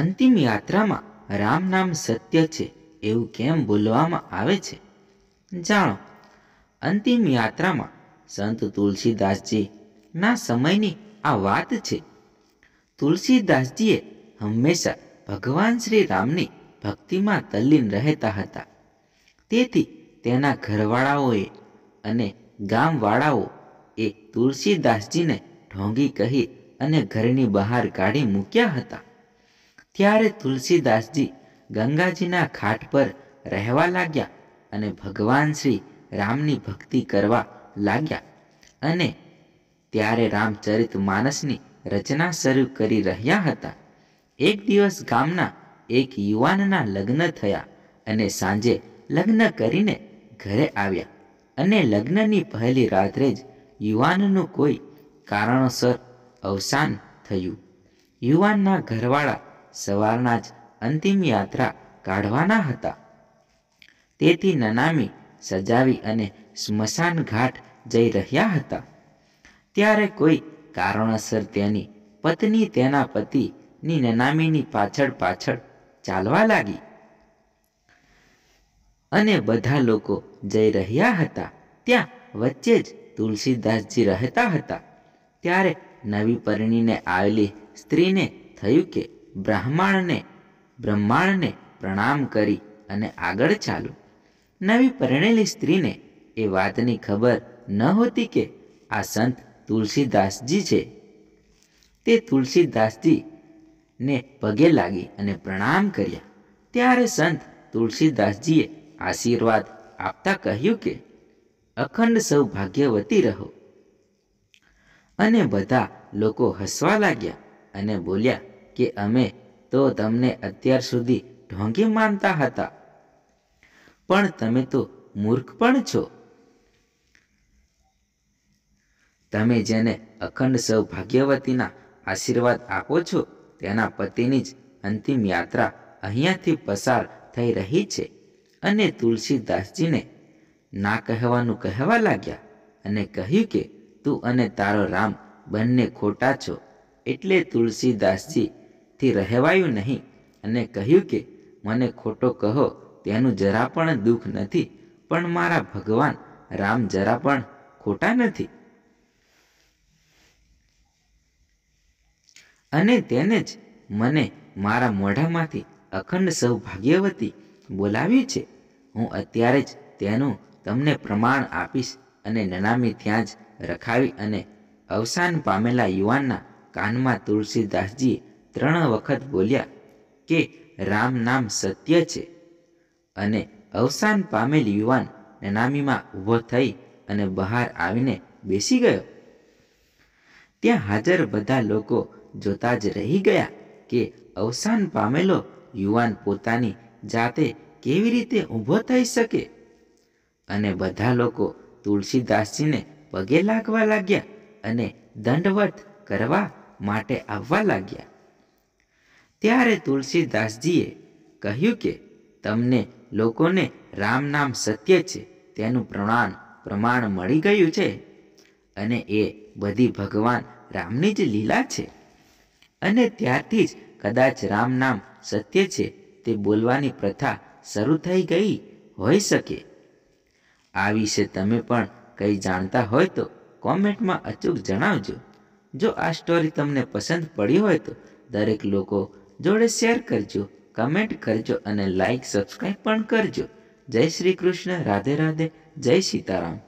અંતિમ યાત્રામાં રામ નામ સત્ય છે એવું કેમ બોલવામાં આવે છે જાણો અંતિમ યાત્રામાં સંત તુલસીદાસજીના સમયની આ વાત છે તુલસીદાસજીએ હંમેશા ભગવાન શ્રી રામની ભક્તિમાં તલ્લીન રહેતા હતા તેથી તેના ઘરવાળાઓએ અને ગામવાળાઓ એ તુલસીદાસજીને ઢોંગી કહી અને ઘરની બહાર કાઢી મૂક્યા હતા ત્યારે તુલસીદાસજી ગંગાજીના ઘાટ પર રહેવા લાગ્યા અને ભગવાન શ્રી રામની ભક્તિ કરવા લાગ્યા અને ત્યારે રામચરિત માનસની રચના શરૂ કરી રહ્યા હતા એક દિવસ ગામના એક યુવાનના લગ્ન થયા અને સાંજે લગ્ન કરીને ઘરે આવ્યા અને લગ્નની પહેલી રાત્રે જ યુવાનનું કોઈ કારણોસર અવસાન થયું યુવાનના ઘરવાળા સવારના જ અંતિમ યાત્રા કાઢવાના હતા તેથી નનામી સજાવી અને સ્મશાન ઘાટ જઈ રહ્યા હતા ત્યારે કોઈ કારણોસર તેની પત્ની તેના પતિની નનામીની પાછળ પાછળ ચાલવા લાગી અને બધા લોકો જઈ રહ્યા હતા ત્યાં વચ્ચે જ તુલસીદાસજી રહેતા હતા ત્યારે નવી પરણીને આવેલી સ્ત્રીને થયું કે બ્રાહ્માણને બ્રહ્માંડને પ્રણામ કરી અને આગળ ચાલ્યો નવી પરણેલી સ્ત્રીને એ વાતની ખબર ન હોતી કે આ સંત તુલસીદાસજી છે તે તુલસીદાસજીને પગે લાગી અને પ્રણામ કર્યા ત્યારે સંત તુલસીદાસજીએ આશીર્વાદ આપતા કહ્યું કે અખંડ સૌભાગ્યવતી રહો અને બધા લોકો હસવા લાગ્યા અને બોલ્યા કે અમે તો તમને અત્યાર સુધી ઢોંગી માનતા હતા પણ તમે તો મૂર્ખ પણ છો તમે જેને અખંડ સૌ ભાગ્યવતીના આશીર્વાદ આપો છો તેના પતિની જ અંતિમ યાત્રા અહીંયાથી પસાર થઈ રહી છે અને તુલસીદાસજીને ના કહેવાનું કહેવા લાગ્યા અને કહ્યું કે તું અને તારો રામ બંને ખોટા છો એટલે તુલસીદાસજી થી રહેવાયું નહીં અને કહ્યું કે મને ખોટો કહો તેનું જરા પણ દુઃખ નથી પણ મારા ભગવાન રામ જરા પણ ખોટા નથી અને તેને જ મને મારા મોઢામાંથી અખંડ સૌભાગ્યવતી બોલાવ્યું છે હું અત્યારે જ તેનું તમને પ્રમાણ આપીશ અને નનામી ત્યાં જ રખાવી અને અવસાન પામેલા યુવાનના કાનમાં તુલસીદાસજીએ ત્રણ વખત બોલ્યા કે રામ નામ સત્ય છે અને અવસાન પામેલ યુવાન નનામીમાં ઊભો થઈ અને બહાર આવીને બેસી ગયો ત્યાં હાજર બધા લોકો જોતા જ રહી ગયા કે અવસાન પામેલો યુવાન પોતાની જાતે કેવી રીતે ઊભો થઈ શકે અને બધા લોકો તુલસીદાસજીને પગે લાગવા લાગ્યા અને દંડવત કરવા માટે આવવા લાગ્યા ત્યારે તુલસીદાસજીએ કહ્યું કે તમને લોકોને રામ નામ સત્ય છે તેનું પ્રમાણ પ્રમાણ મળી ગયું છે અને એ બધી ભગવાન રામની જ લીલા છે અને ત્યારથી જ કદાચ રામ નામ સત્ય છે તે બોલવાની પ્રથા શરૂ થઈ ગઈ હોઈ શકે આ વિશે તમે પણ કંઈ જાણતા હોય તો કોમેન્ટમાં અચૂક જણાવજો જો આ સ્ટોરી તમને પસંદ પડી હોય તો દરેક લોકો જોડે શેર કરજો કમેન્ટ કરજો અને લાઈક સબસ્ક્રાઈબ પણ કરજો જય શ્રી કૃષ્ણ રાધે રાધે જય સીતારામ